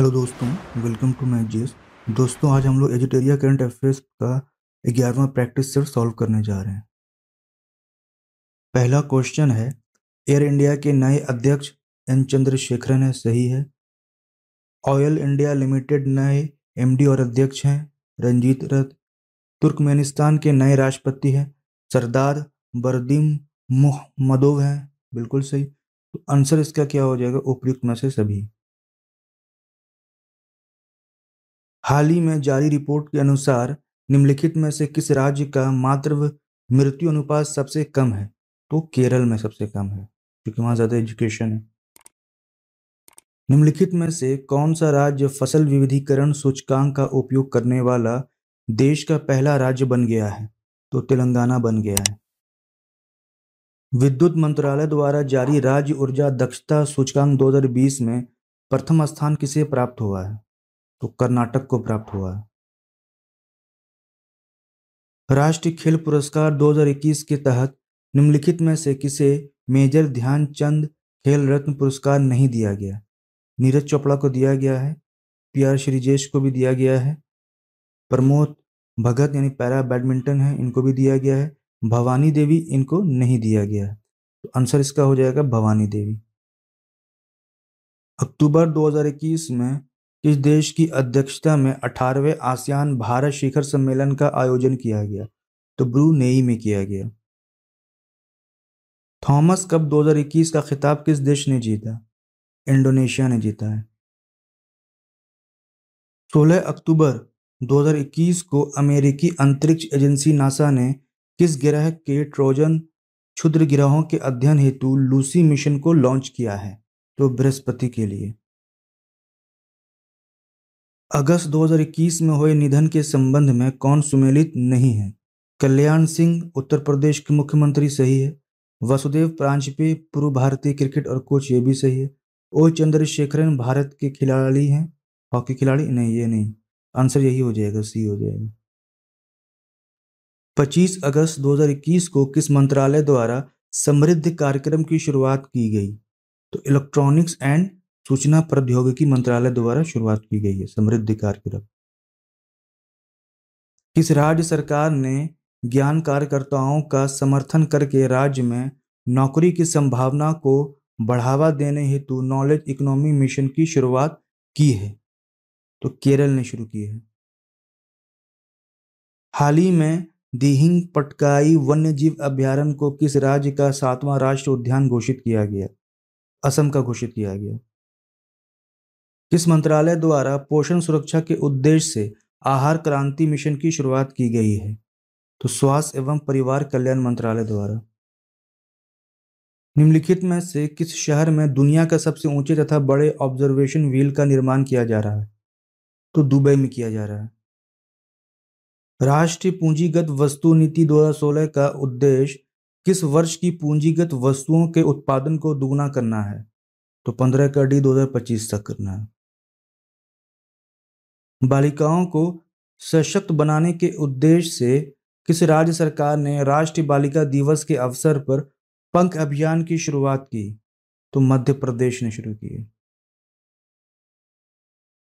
hello दोस्तों welcome to my जेस दोस्तों आज हम लोग एजिटेरिया करंट अफेयर्स का ग्यारहवा प्रैक्टिस सेट सॉल्व करने जा रहे हैं पहला क्वेश्चन है एयर इंडिया के नए अध्यक्ष एन चंद्रशेखरन है सही है ऑयल इंडिया लिमिटेड नए एमडी और अध्यक्ष हैं रंजीत रथ तुर्कमेनिस्तान के नए राष्ट्रपति हैं सरदार बरदीम मोहम्मदोव हैं बिल्कुल सही तो आंसर इसका क्या हो जाएगा उपयुक्त में से सभी हाल ही में जारी रिपोर्ट के अनुसार निम्नलिखित में से किस राज्य का मात्र मृत्यु अनुपात सबसे कम है तो केरल में सबसे कम है क्योंकि वहां ज़्यादा एजुकेशन है निम्नलिखित में से कौन सा राज्य फसल विविधीकरण सूचकांक का उपयोग करने वाला देश का पहला राज्य बन गया है तो तेलंगाना बन गया है विद्युत मंत्रालय द्वारा जारी राज्य ऊर्जा दक्षता सूचकांक 2020 में प्रथम स्थान किसे प्राप्त हुआ है तो कर्नाटक को प्राप्त हुआ राष्ट्रीय खेल पुरस्कार 2021 के तहत निम्नलिखित में से किसे मेजर ध्यानचंद खेल रत्न पुरस्कार नहीं दिया गया नीरज चोपड़ा को दिया गया है पी आर श्रीजेश को भी दिया गया है प्रमोद भगत यानी पैरा बैडमिंटन है इनको भी दिया गया है भवानी देवी इनको नहीं दिया गया है तो आंसर इसका हो जाएगा भवानी देवी अक्टूबर 2021 में इस देश की अध्यक्षता में 18वें आसियान भारत शिखर सम्मेलन का आयोजन किया गया तो ब्रूनेई में किया गया थॉमस कप 2021 का खिताब किस देश ने जीता इंडोनेशिया ने जीता है 16 अक्टूबर 2021 को अमेरिकी अंतरिक्ष एजेंसी नासा ने किस ग्रह के ट्रोजन क्षुद्र ग्रहों के अध्ययन हेतु लूसी मिशन को लॉन्च किया है तो बृहस्पति के लिए अगस्त 2021 में हुए निधन के संबंध में कौन सुमेलित नहीं है कल्याण सिंह उत्तर प्रदेश के मुख्यमंत्री सही है वसुदेव प्रांजपे पूर्व भारतीय क्रिकेट और कोच ये भी सही है ओ चंद्रशेखरन भारत के खिलाड़ी हैं हॉकी खिलाड़ी नहीं ये नहीं आंसर यही हो जाएगा सी हो जाएगा 25 अगस्त 2021 को किस मंत्रालय द्वारा समृद्ध कार्यक्रम की शुरुआत की गई तो इलेक्ट्रॉनिक्स एंड सूचना प्रौद्योगिकी मंत्रालय द्वारा शुरुआत की गई है समृद्धि कार्यक्रम किस राज्य सरकार ने ज्ञान कार्यकर्ताओं का समर्थन करके राज्य में नौकरी की संभावना को बढ़ावा देने हेतु नॉलेज इकोनॉमी मिशन की शुरुआत की है तो केरल ने शुरू की है हाल ही में दिहिंग पटकाई वन्य जीव अभ्यारण्य को किस राज्य का सातवां राष्ट्र उद्यान घोषित किया गया असम का घोषित किया गया किस मंत्रालय द्वारा पोषण सुरक्षा के उद्देश्य से आहार क्रांति मिशन की शुरुआत की गई है तो स्वास्थ्य एवं परिवार कल्याण मंत्रालय द्वारा निम्नलिखित में से किस शहर में दुनिया का सबसे ऊंचे तथा बड़े ऑब्जर्वेशन व्हील का निर्माण किया जा रहा है तो दुबई में किया जा रहा है राष्ट्रीय पूंजीगत वस्तु नीति 2016 का उद्देश्य किस वर्ष की पूंजीगत वस्तुओं के उत्पादन को दुगुना करना है तो पंद्रह का डी पच्चीस तक करना है बालिकाओं को सशक्त बनाने के उद्देश्य से किस राज्य सरकार ने राष्ट्रीय बालिका दिवस के अवसर पर पंख अभियान की शुरुआत की तो मध्य प्रदेश ने शुरू की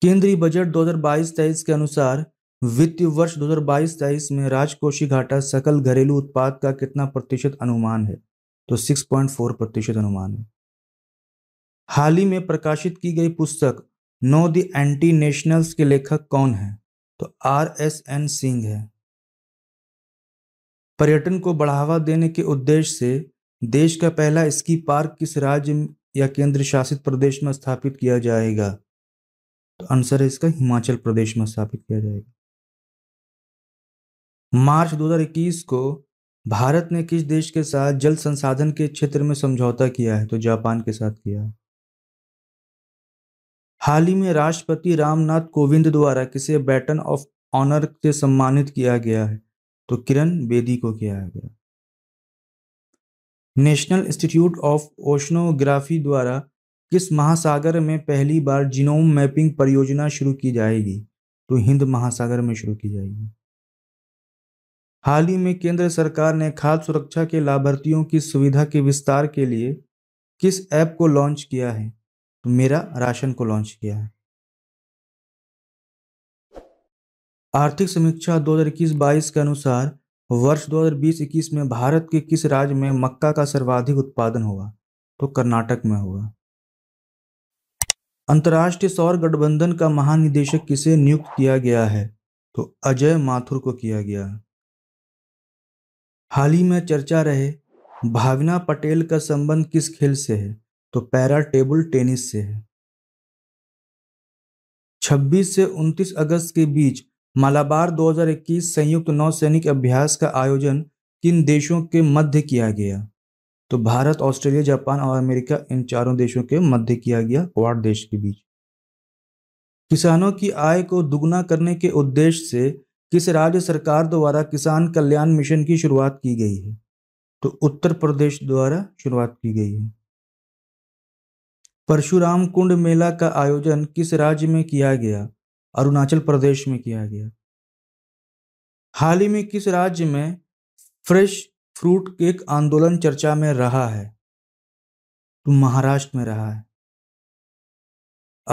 केंद्रीय बजट 2022-23 के अनुसार वित्तीय वर्ष 2022-23 में राजकोषीय घाटा सकल घरेलू उत्पाद का कितना प्रतिशत अनुमान है तो 6.4 प्रतिशत अनुमान है हाल ही में प्रकाशित की गई पुस्तक नो द एंटी नेशनल्स के लेखक कौन है तो आर एस एन सिंह है पर्यटन को बढ़ावा देने के उद्देश्य से देश का पहला स्की पार्क किस राज्य या केंद्र शासित प्रदेश में स्थापित किया जाएगा तो आंसर है इसका हिमाचल प्रदेश में स्थापित किया जाएगा मार्च 2021 को भारत ने किस देश के साथ जल संसाधन के क्षेत्र में समझौता किया है तो जापान के साथ किया है हाल ही में राष्ट्रपति रामनाथ कोविंद द्वारा किसे बैटन ऑफ ऑनर से सम्मानित किया गया है तो किरण बेदी को किया गया नेशनल इंस्टीट्यूट ऑफ ओशनोग्राफी द्वारा किस महासागर में पहली बार जीनोम मैपिंग परियोजना शुरू की जाएगी तो हिंद महासागर में शुरू की जाएगी हाल ही में केंद्र सरकार ने खाद्य सुरक्षा के लाभार्थियों की सुविधा के विस्तार के लिए किस ऐप को लॉन्च किया है तो मेरा राशन को लॉन्च किया है आर्थिक समीक्षा 2021-22 के अनुसार वर्ष 2020-21 में भारत के किस राज्य में मक्का का सर्वाधिक उत्पादन हुआ तो कर्नाटक में हुआ अंतर्राष्ट्रीय सौर गठबंधन का महानिदेशक किसे नियुक्त किया गया है तो अजय माथुर को किया गया हाल ही में चर्चा रहे भावना पटेल का संबंध किस खेल से है तो पैरा टेबल टेनिस से है 26 से 29 अगस्त के बीच मालाबार 2021 संयुक्त नौसैनिक अभ्यास का आयोजन किन देशों के मध्य किया गया तो भारत ऑस्ट्रेलिया जापान और अमेरिका इन चारों देशों के मध्य किया गया क्वाड देश के बीच किसानों की आय को दुगना करने के उद्देश्य से किस राज्य सरकार द्वारा किसान कल्याण मिशन की शुरुआत की गई है तो उत्तर प्रदेश द्वारा शुरुआत की गई है परशुराम कुंड मेला का आयोजन किस राज्य में किया गया अरुणाचल प्रदेश में किया गया हाल ही में किस राज्य में फ्रेश फ्रूट केक आंदोलन चर्चा में रहा है तो महाराष्ट्र में रहा है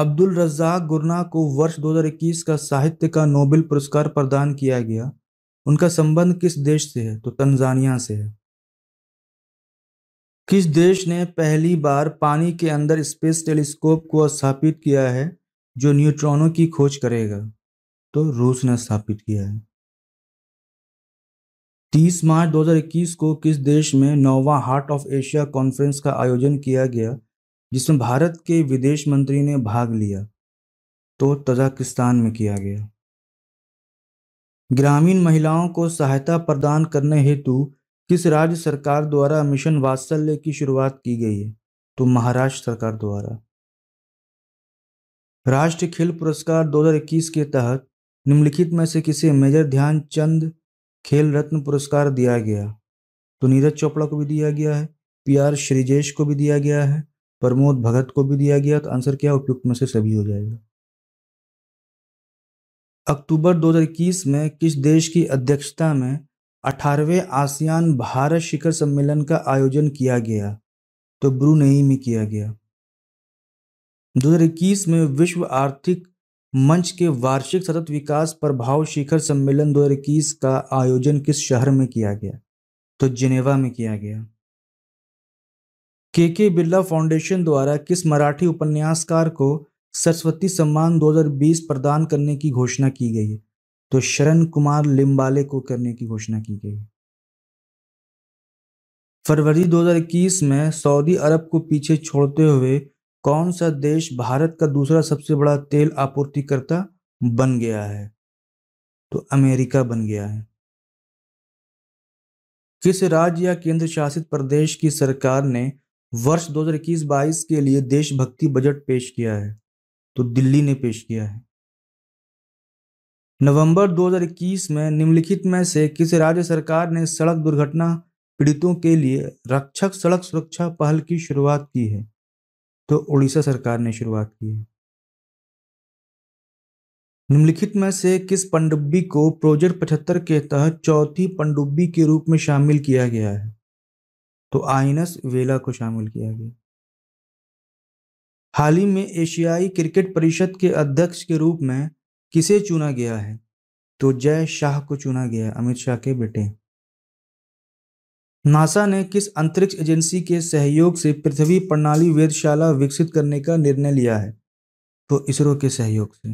अब्दुल रज्जाक गुरना को वर्ष 2021 का साहित्य का नोबेल पुरस्कार प्रदान किया गया उनका संबंध किस देश से है तो तंजानिया से है किस देश ने पहली बार पानी के अंदर स्पेस टेलीस्कोप को स्थापित किया है जो न्यूट्रॉनों की खोज करेगा तो रूस ने स्थापित किया है 30 मार्च 2021 को किस देश में नोवा हार्ट ऑफ एशिया कॉन्फ्रेंस का आयोजन किया गया जिसमें भारत के विदेश मंत्री ने भाग लिया तो तजाकिस्तान में किया गया ग्रामीण महिलाओं को सहायता प्रदान करने हेतु किस राज्य सरकार द्वारा मिशन वात्सल्य की शुरुआत की गई है तो महाराष्ट्र सरकार द्वारा राष्ट्रीय खेल पुरस्कार 2021 के तहत निम्नलिखित में से किसे मेजर ध्यानचंद खेल रत्न पुरस्कार दिया गया तो नीरज चोपड़ा को भी दिया गया है पी आर श्रीजेश को भी दिया गया है प्रमोद भगत को भी दिया गया तो आंसर क्या उपयुक्त में से सभी हो जाएगा अक्टूबर 2021 में किस देश की अध्यक्षता में अठारहवें आसियान भारत शिखर सम्मेलन का आयोजन किया गया तो ब्रुनेई में किया गया 2021 में विश्व आर्थिक मंच के वार्षिक सतत विकास प्रभाव शिखर सम्मेलन 2021 का आयोजन किस शहर में किया गया तो जिनेवा में किया गया के के बिरला फाउंडेशन द्वारा किस मराठी उपन्यासकार को सरस्वती सम्मान 2020 प्रदान करने की घोषणा की गई है तो शरण कुमार लिम्बाले को करने की घोषणा की गई फरवरी 2021 में सऊदी अरब को पीछे छोड़ते हुए कौन सा देश भारत का दूसरा सबसे बड़ा तेल आपूर्तिकर्ता बन गया है तो अमेरिका बन गया है किस राज्य या केंद्र शासित प्रदेश की सरकार ने वर्ष 2021-22 के लिए देशभक्ति बजट पेश किया है तो दिल्ली ने पेश किया है नवंबर 2021 में निम्नलिखित में से किस राज्य सरकार ने सड़क दुर्घटना पीड़ितों के लिए रक्षक सड़क सुरक्षा पहल की शुरुआत की है तो उड़ीसा सरकार ने शुरुआत की है निम्नलिखित में से किस पंडुब्बी को प्रोजेक्ट पचहत्तर के तहत चौथी पंडुब्बी के रूप में शामिल किया गया है तो आइनस वेला को शामिल किया गया हाल ही में एशियाई क्रिकेट परिषद के अध्यक्ष के रूप में किसे चुना गया है तो जय शाह को चुना गया अमित शाह के बेटे नासा ने किस अंतरिक्ष एजेंसी के सहयोग से पृथ्वी प्रणाली वेधशाला विकसित करने का निर्णय लिया है तो इसरो के सहयोग से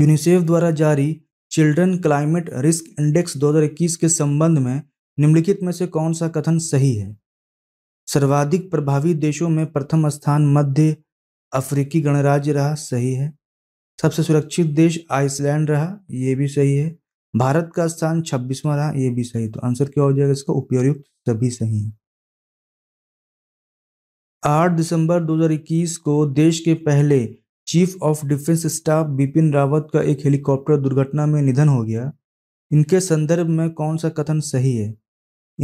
यूनिसेफ द्वारा जारी चिल्ड्रन क्लाइमेट रिस्क इंडेक्स 2021 के संबंध में निम्नलिखित में से कौन सा कथन सही है सर्वाधिक प्रभावित देशों में प्रथम स्थान मध्य अफ्रीकी गणराज्य रहा सही है सबसे सुरक्षित देश आइसलैंड रहा ये भी सही है भारत का स्थान छब्बीसवा रहा ये भी सही तो आंसर क्या हो जाएगा इसका उपयुक्त सभी सही है आठ दिसंबर 2021 को देश के पहले chief of defence staff Bipin Rawat का एक हेलीकॉप्टर दुर्घटना में निधन हो गया इनके संदर्भ में कौन सा कथन सही है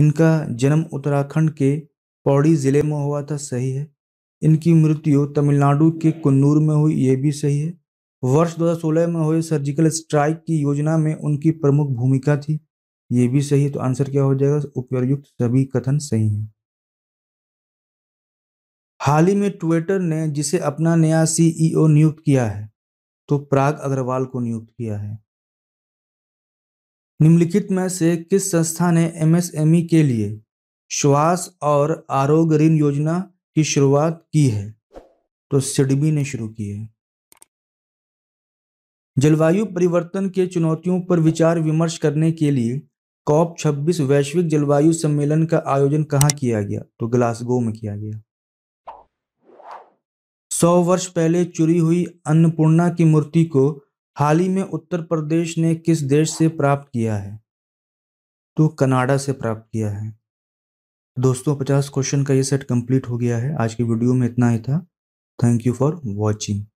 इनका जन्म उत्तराखंड के पौड़ी जिले में हुआ था सही है इनकी मृत्यु तमिलनाडु के कन्नूर में हुई ये भी सही है वर्ष 2016 में हुए सर्जिकल स्ट्राइक की योजना में उनकी प्रमुख भूमिका थी ये भी सही तो आंसर क्या हो जाएगा उपयुक्त सभी कथन सही हैं हाल ही में ट्विटर ने जिसे अपना नया सीईओ e नियुक्त किया है तो प्राग अग्रवाल को नियुक्त किया है निम्नलिखित में से किस संस्था ने एमएसएमई e के लिए श्वास और आरोग्य ऋण योजना की शुरुआत की है तो सिडबी ने शुरू की है जलवायु परिवर्तन के चुनौतियों पर विचार विमर्श करने के लिए कॉप 26 वैश्विक जलवायु सम्मेलन का आयोजन कहाँ किया गया तो ग्लासगो में किया गया सौ वर्ष पहले चुरी हुई अन्नपूर्णा की मूर्ति को हाल ही में उत्तर प्रदेश ने किस देश से प्राप्त किया है तो कनाडा से प्राप्त किया है दोस्तों पचास क्वेश्चन का ये सेट कंप्लीट हो गया है आज के वीडियो में इतना ही था थैंक यू फॉर वॉचिंग